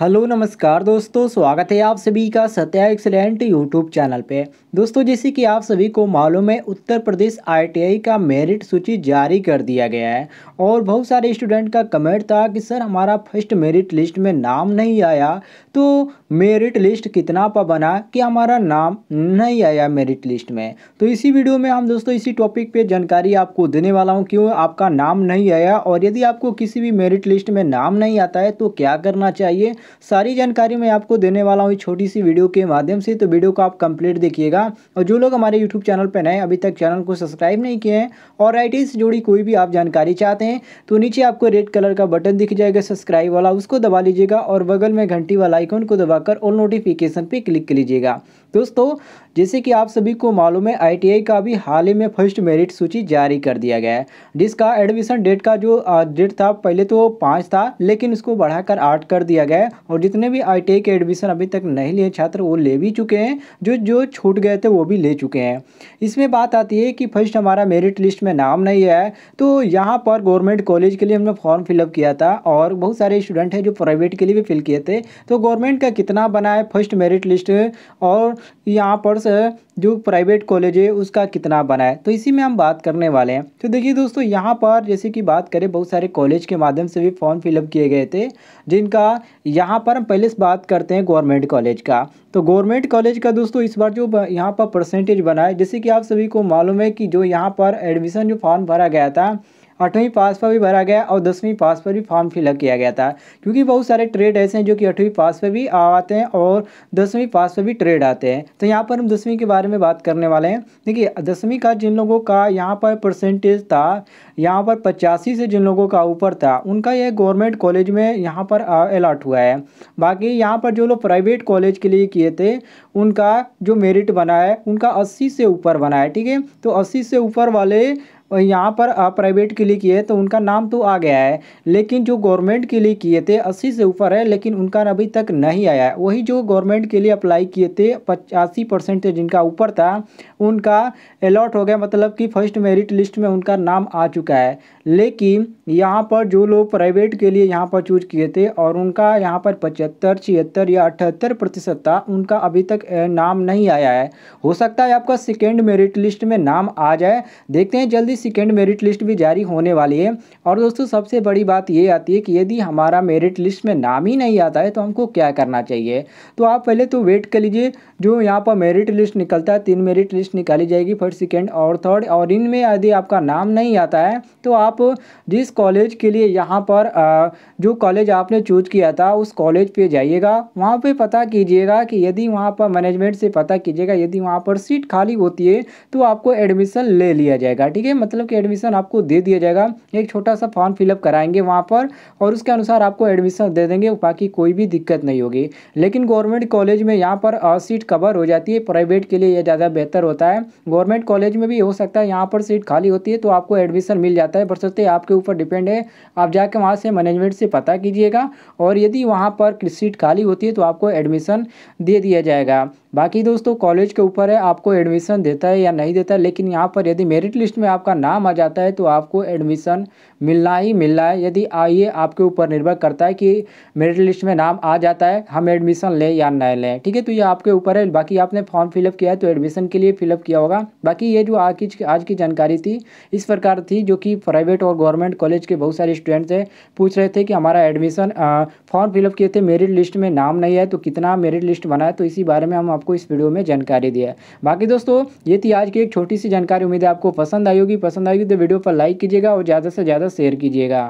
hello नमस्कार दोस्तों स्वागत है आप सभी का सत्या एक्सलेंट यूट्यूब चैनल पे दोस्तों जैसे कि आप सभी को मालूम है उत्तर प्रदेश आईटीआई का मेरिट सूची जारी कर दिया गया है और बहुत सारे स्टूडेंट का कमेंट था कि सर हमारा फर्स्ट मेरिट लिस्ट में नाम नहीं आया तो मेरिट लिस्ट कितना पर बना कि हमारा नाम नहीं आया मेरिट लिस्ट में तो इसी वीडियो में हम दोस्तों इसी टॉपिक पर जानकारी आपको देने वाला हूँ क्यों आपका नाम नहीं आया और यदि आपको किसी भी मेरिट लिस्ट में नाम नहीं आता है तो क्या करना चाहिए सारी जानकारी मैं आपको देने वाला हूँ छोटी सी वीडियो के माध्यम से तो वीडियो को आप कंप्लीट देखिएगा और जो लोग हमारे यूट्यूब चैनल पर नए अभी तक चैनल को सब्सक्राइब नहीं किए हैं और आई से जुड़ी कोई भी आप जानकारी चाहते हैं तो नीचे आपको रेड कलर का बटन दिख जाएगा सब्सक्राइब वाला उसको दबा लीजिएगा और बगल में घंटी वाला आइकन को दबाकर ऑल नोटिफिकेशन पर क्लिक कर लीजिएगा दोस्तों जैसे कि आप सभी को मालूम है आईटीआई का भी हाल ही में फर्स्ट मेरिट सूची जारी कर दिया गया है जिसका एडमिशन डेट का जो डेट था पहले तो पाँच था लेकिन उसको बढ़ाकर आठ कर दिया गया है और जितने भी आई e के एडमिशन अभी तक नहीं लिए छात्र वो ले भी चुके हैं जो जो छूट गए थे वो भी ले चुके हैं इसमें बात आती है कि फर्स्ट हमारा मेरिट लिस्ट में नाम नहीं है तो यहाँ पर गवर्नमेंट कॉलेज के लिए हमने फॉर्म फिलअप किया था और बहुत सारे स्टूडेंट हैं जो प्राइवेट के लिए भी फिल किए थे तो गवर्नमेंट का कितना बना है फर्स्ट मेरिट लिस्ट और यहाँ पर जो प्राइवेट कॉलेज है उसका कितना बना है तो इसी में हम बात करने वाले हैं तो देखिए दोस्तों यहाँ पर जैसे कि बात करें बहुत सारे कॉलेज के माध्यम से भी फॉर्म फिलअप किए गए थे जिनका यहाँ पर हम पहले से बात करते हैं गवर्नमेंट कॉलेज का तो गवर्नमेंट कॉलेज का दोस्तों इस बार जो यहाँ पर परसेंटेज बना है जैसे कि आप सभी को मालूम है कि जो यहाँ पर एडमिशन जो फॉर्म भरा गया था आठवीं पास पर भी भरा गया और दसवीं पास पर भी फॉर्म फिलअप किया गया था क्योंकि बहुत सारे ट्रेड ऐसे हैं जो कि आठवीं पास पर भी आते हैं और दसवीं पास पर भी ट्रेड आते हैं तो यहाँ पर हम दसवीं के बारे में बात करने वाले हैं देखिए दसवीं का जिन लोगों का यहाँ पर परसेंटेज था यहाँ पर पचासी से जिन लोगों का ऊपर था उनका यह गवर्नमेंट कॉलेज में यहाँ पर अलाट हुआ है बाकी यहाँ पर जो लोग प्राइवेट कॉलेज के लिए किए थे उनका जो मेरिट बना है उनका अस्सी से ऊपर बना है ठीक है तो अस्सी से ऊपर वाले यहाँ पर प्राइवेट के लिए किए तो उनका नाम तो आ गया है लेकिन जो गवर्नमेंट के लिए किए थे अस्सी से ऊपर है लेकिन उनका अभी तक नहीं आया है वही जो गवर्नमेंट के लिए अप्लाई किए थे पचासी परसेंट जिनका ऊपर था उनका अलॉट हो गया मतलब कि फर्स्ट मेरिट लिस्ट में उनका नाम आ चुका है लेकिन यहाँ पर जो लोग प्राइवेट के लिए यहाँ पर चूज किए थे और उनका यहाँ पर पचहत्तर छिहत्तर या अठहत्तर प्रतिशत था उनका अभी तक नाम नहीं आया है हो सकता है आपका सेकेंड मेरिट लिस्ट में नाम आ जाए देखते हैं जल्दी सेकेंड मेरिट लिस्ट भी जारी होने वाली है और दोस्तों सबसे बड़ी बात ये आती है कि यदि हमारा मेरिट लिस्ट में नाम ही नहीं आता है तो हमको क्या करना चाहिए तो आप पहले तो वेट कर लीजिए जो यहाँ पर मेरिट लिस्ट निकलता है तीन मेरिट लिस्ट निकाली जाएगी फर्स्ट सेकेंड और थर्ड और इनमें यदि आपका नाम नहीं आता है तो आप जिस कॉलेज के लिए यहाँ पर जो कॉलेज आपने चूज किया था उस कॉलेज पर जाइएगा वहाँ पर पता कीजिएगा कि यदि वहाँ पर मैनेजमेंट से पता कीजिएगा यदि वहाँ पर सीट खाली होती है तो आपको एडमिशन ले लिया जाएगा ठीक है मतलब कि एडमिशन आपको दे दिया जाएगा एक छोटा सा फॉर्म फिलअप कराएंगे वहाँ पर और उसके अनुसार आपको एडमिशन दे देंगे बाकी कोई भी दिक्कत नहीं होगी लेकिन गवर्नमेंट कॉलेज में यहाँ पर सीट कवर हो जाती है प्राइवेट के लिए यह ज़्यादा बेहतर होता है गवर्नमेंट कॉलेज में भी हो सकता है यहाँ पर सीट खाली होती है तो आपको एडमिशन मिल जाता है बरसते आपके ऊपर डिपेंड है आप जाके वहाँ से मैनेजमेंट से पता कीजिएगा और यदि वहाँ पर सीट खाली होती है तो आपको एडमिशन दे दिया जाएगा बाकी दोस्तों कॉलेज के ऊपर है आपको एडमिशन देता है या नहीं देता है लेकिन यहाँ पर यदि मेरिट लिस्ट में आपका नाम आ जाता है तो आपको एडमिशन मिलना ही मिलना है यदि आइए आपके ऊपर निर्भर करता है कि मेरिट लिस्ट में नाम आ जाता है हम एडमिशन लें या नहीं लें ठीक है तो ये आपके ऊपर है बाकी आपने फॉर्म फिलअप किया है तो एडमिशन के लिए फिलअप किया होगा बाकी ये जो आज की आज की जानकारी थी इस प्रकार थी जो कि प्राइवेट और गवर्नमेंट कॉलेज के बहुत सारे स्टूडेंट्स हैं पूछ रहे थे कि हमारा एडमिशन फॉर्म फिलअप किए थे मेरिट लिस्ट में नाम नहीं है तो कितना मेरिट लिस्ट बना है तो इसी बारे में हम आपको इस वीडियो में जानकारी दिया बाकी दोस्तों ये थी आज की एक छोटी सी जानकारी उम्मीद है आपको पसंद आई होगी पसंद आई होगी तो वीडियो पर लाइक कीजिएगा और ज़्यादा से ज़्यादा शेयर कीजिएगा